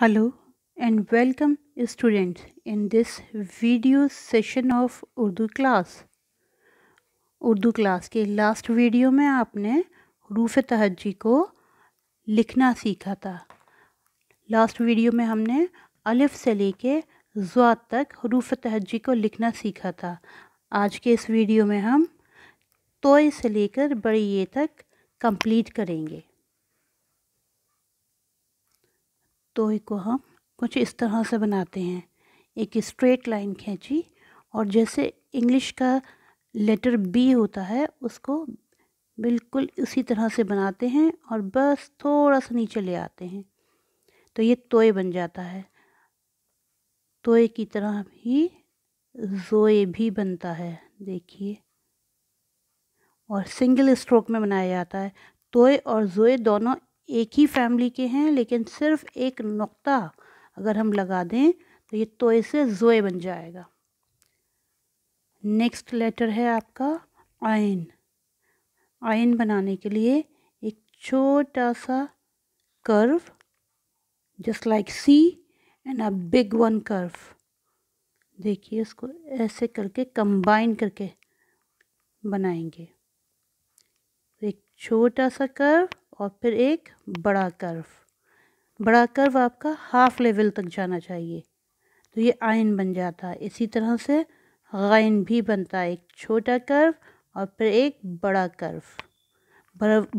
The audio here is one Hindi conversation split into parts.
hello and welcome students in this video session of urdu class urdu class के last video में आपने हरूफ तहजी को लिखना सीखा था last video में हमने अलिफ से लेके जुआत तक हरूफ तहजी को लिखना सीखा था आज के इस वीडियो में हम तोय से लेकर बड़ी ये तक कंप्लीट करेंगे तोय को हम कुछ इस तरह से बनाते हैं एक स्ट्रेट लाइन खींची और जैसे इंग्लिश का लेटर बी होता है उसको बिल्कुल उसी तरह से बनाते हैं और बस थोड़ा सा नीचे ले आते हैं तो ये तोय बन जाता है तोय की तरह ही जोए भी बनता है देखिए और सिंगल स्ट्रोक में बनाया जाता है तोय और जोए दोनों एक ही फैमिली के हैं लेकिन सिर्फ एक नुक्ता अगर हम लगा दें तो ये तोय से जोए बन जाएगा नेक्स्ट लेटर है आपका आयन आयन बनाने के लिए एक छोटा सा curve just like C and a big one curve देखिए इसको ऐसे करके कंबाइन करके बनाएंगे एक छोटा सा कर्व और फिर एक बड़ा कर्व बड़ा कर्व आपका हाफ लेवल तक जाना चाहिए तो ये आइन बन जाता है इसी तरह से गाइन भी बनता है एक छोटा कर्व और फिर एक बड़ा कर्व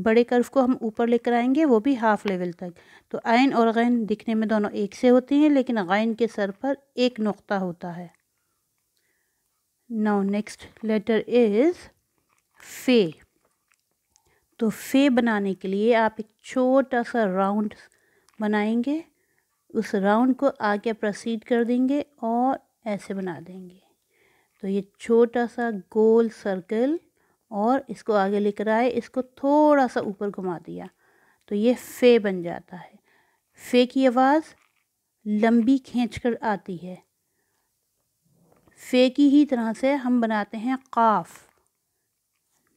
बड़े कर्व को हम ऊपर लेकर आएंगे वो भी हाफ लेवल तक तो आइन और गैन दिखने में दोनों एक से होती हैं लेकिन गैन के सर पर एक नुक्ता होता है नाउ नेक्स्ट लेटर इज़ फे तो फे बनाने के लिए आप एक छोटा सा राउंड बनाएंगे उस राउंड को आगे प्रसीड कर देंगे और ऐसे बना देंगे तो ये छोटा सा गोल सर्कल और इसको आगे लेकर आए इसको थोड़ा सा ऊपर घुमा दिया तो ये फे बन जाता है फे की आवाज़ लंबी खींच कर आती है फे की ही तरह से हम बनाते हैं काफ़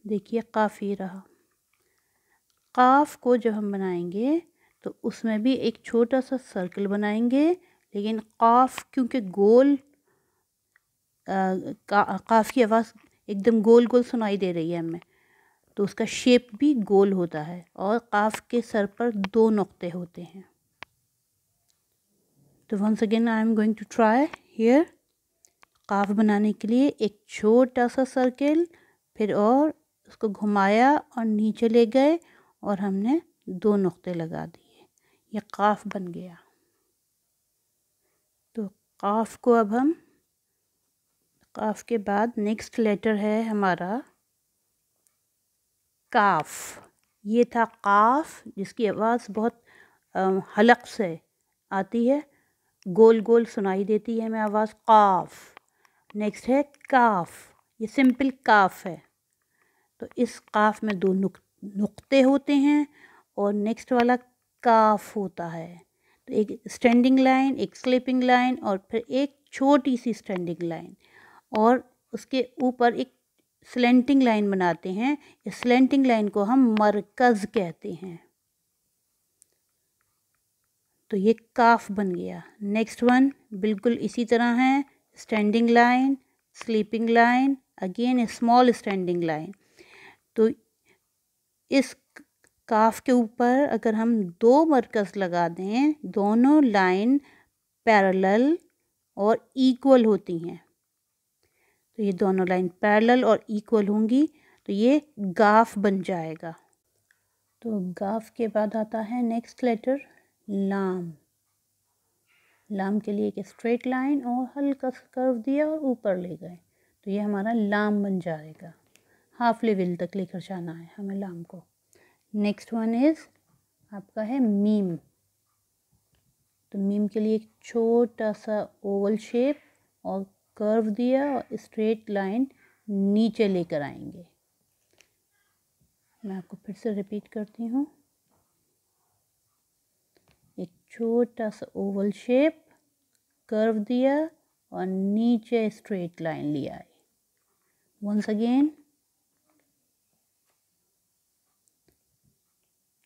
देखिए काफ़ी रहा काफ को जब हम बनाएंगे तो उसमें भी एक छोटा सा सर्कल बनाएंगे लेकिन काफ क्योंकि गोल आ, का, काफ की आवाज़ एकदम गोल गोल सुनाई दे रही है हमें तो उसका शेप भी गोल होता है और काफ के सर पर दो नुक्ते होते हैं तो once again I am going to try here काफ बनाने के लिए एक छोटा सा सर्कल फिर और उसको घुमाया और नीचे ले गए और हमने दो नुक्ते लगा दिए ये काफ बन गया तो काफ को अब हम काफ के बाद नेक्स्ट लेटर है हमारा काफ ये था काफ जिसकी आवाज़ बहुत हलक से आती है गोल गोल सुनाई देती है हमें आवाज़ काफ नेक्स्ट है काफ ये सिंपल काफ है तो इस काफ में दो नुक नुक्ते होते हैं और नेक्स्ट वाला काफ होता है तो एक स्टैंडिंग लाइन एक स्लिपिंग लाइन और फिर एक छोटी सी स्टैंडिंग लाइन और उसके ऊपर एक स्लेंटिंग लाइन बनाते हैं इस स्लेंटिंग लाइन को हम मरकज़ कहते हैं तो ये काफ बन गया नेक्स्ट वन बिल्कुल इसी तरह है standing line sleeping line again small standing line तो इस काफ के ऊपर अगर हम दो मरकज़ लगा दें दोनों लाइन पैरेलल और इक्वल होती हैं तो ये दोनों लाइन पैरेलल और इक्वल होंगी तो ये गाफ बन जाएगा तो गाफ के बाद आता है नेक्स्ट लेटर लाम लाम के लिए एक स्ट्रेट लाइन और हल्का सा कर्व दिया और ऊपर ले गए तो ये हमारा लाम बन जाएगा हाफ लेवल तक लेकर जाना है हमें लाम को नेक्स्ट वन इज़ आपका है मीम तो मीम के लिए एक छोटा सा ओवल शेप और कर्व दिया और स्ट्रेट लाइन नीचे लेकर आएंगे मैं आपको फिर से रिपीट करती हूँ एक छोटा सा ओवल शेप कर्व दिया और नीचे स्ट्रेट लाइन ले आए वंस अगेन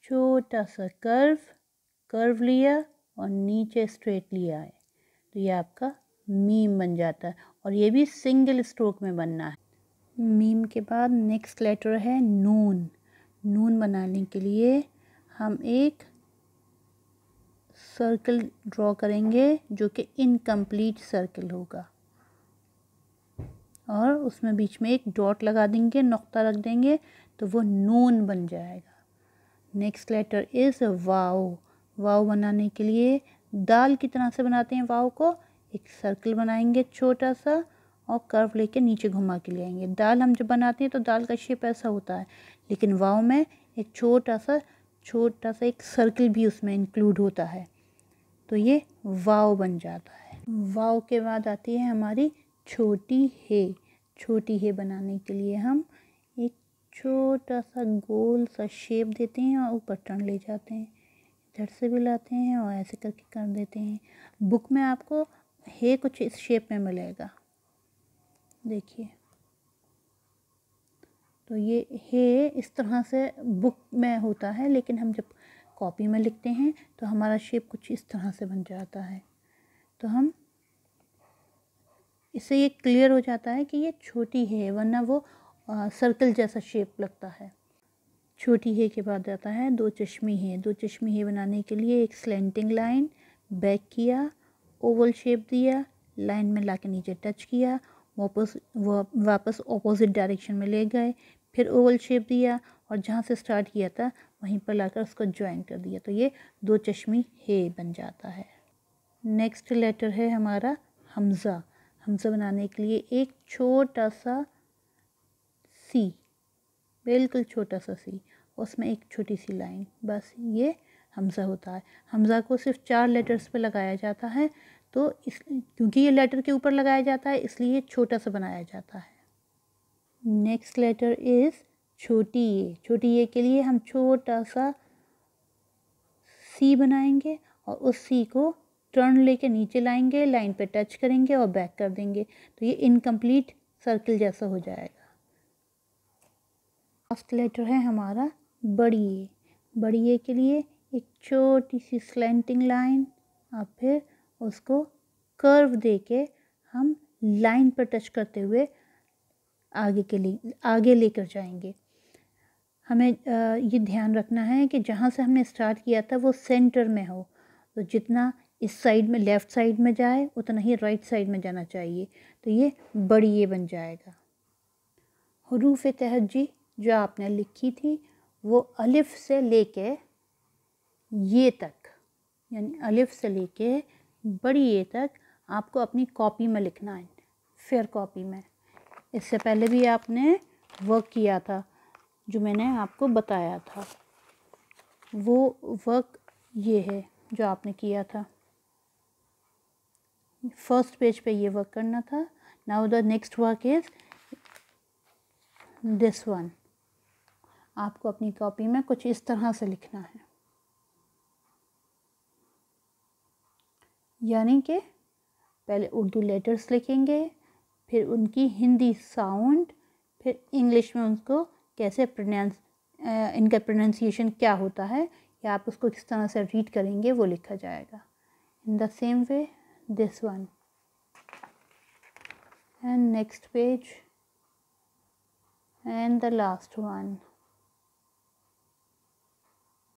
छोटा सा कर्व कर्व लिया और नीचे स्ट्रेट लिया है तो ये आपका मीम बन जाता है और ये भी सिंगल स्ट्रोक में बनना है मीम के बाद नेक्स्ट लेटर है नून नून बनाने के लिए हम एक सर्कल ड्रॉ करेंगे जो कि इनकम्प्लीट सर्कल होगा और उसमें बीच में एक डॉट लगा देंगे नुक्ता रख देंगे तो वो नून बन जाएगा नेक्स्ट लेटर इज़ वाओ वाओ बनाने के लिए दाल की तरह से बनाते हैं वाओ को एक सर्कल बनाएंगे छोटा सा और कर्व लेके नीचे घुमा के ले आएंगे दाल हम जब बनाते हैं तो दाल का शेप ऐसा होता है लेकिन वाओ में एक छोटा सा छोटा सा एक सर्कल भी उसमें इंक्लूड होता है तो ये वाओ बन जाता है वाओ के बाद आती है हमारी छोटी हे छोटी हे बनाने के लिए हम छोटा सा गोल सा शेप देते हैं और ऊपर टर्न ले जाते हैं इधर से भी लाते हैं और ऐसे करके कर देते हैं बुक में आपको हे कुछ इस शेप में मिलेगा देखिए तो ये हे इस तरह से बुक में होता है लेकिन हम जब कॉपी में लिखते हैं तो हमारा शेप कुछ इस तरह से बन जाता है तो हम इससे ये क्लियर हो जाता है कि ये छोटी है वरना वो सर्कल जैसा शेप लगता है छोटी हे के बाद आता है दो चश्मी हे दो चश्मी हे बनाने के लिए एक स्लेंटिंग लाइन बैक किया ओवल शेप दिया लाइन में ला के नीचे टच किया वापस वा, वापस ऑपोजिट डायरेक्शन में ले गए फिर ओवल शेप दिया और जहाँ से स्टार्ट किया था वहीं पर लाकर उसको ज्वाइन कर दिया तो ये दो चश्मी हे बन जाता है नेक्स्ट लेटर है हमारा हमज़ा हमज़ा बनाने के लिए एक छोटा सा सी बिल्कुल छोटा सा सी उसमें एक छोटी सी लाइन बस ये हमज़ा होता है हमज़ा को सिर्फ चार लेटर्स पे लगाया जाता है तो इस क्योंकि ये लेटर के ऊपर लगाया जाता है इसलिए छोटा सा बनाया जाता है नेक्स्ट लेटर इज़ छोटी ए छोटी ए के लिए हम छोटा सा सी बनाएंगे और उस सी को टर्न लेके नीचे लाएंगे लाइन पे टच करेंगे और बैक कर देंगे तो ये इनकम्प्लीट सर्कल जैसा हो जाएगा फर्स्ट लेटर है हमारा बड़ी बड़िए के लिए एक छोटी सी स्लेंटिंग लाइन और फिर उसको कर्व दे के हम लाइन पर टच करते हुए आगे के लिए आगे लेकर जाएंगे हमें ये ध्यान रखना है कि जहाँ से हमने स्टार्ट किया था वो सेंटर में हो तो जितना इस साइड में लेफ़्ट साइड में जाए उतना ही राइट साइड में जाना चाहिए तो ये बड़ी ये बन जाएगा हरूफ तहजी जो आपने लिखी थी वो अलिफ से लेके ये तक यानी अलिफ से लेके बड़ी ये तक आपको अपनी कॉपी में लिखना है फिर कॉपी में इससे पहले भी आपने वर्क किया था जो मैंने आपको बताया था वो वर्क ये है जो आपने किया था फर्स्ट पेज पे ये वर्क करना था now the next work is this one आपको अपनी कॉपी में कुछ इस तरह से लिखना है यानी कि पहले उर्दू लेटर्स लिखेंगे फिर उनकी हिंदी साउंड फिर इंग्लिश में उनको कैसे प्रोनाउंस इनका प्रोनाउंसिएशन क्या होता है या आप उसको किस तरह से रीड करेंगे वो लिखा जाएगा in the same way this one and next page and the last one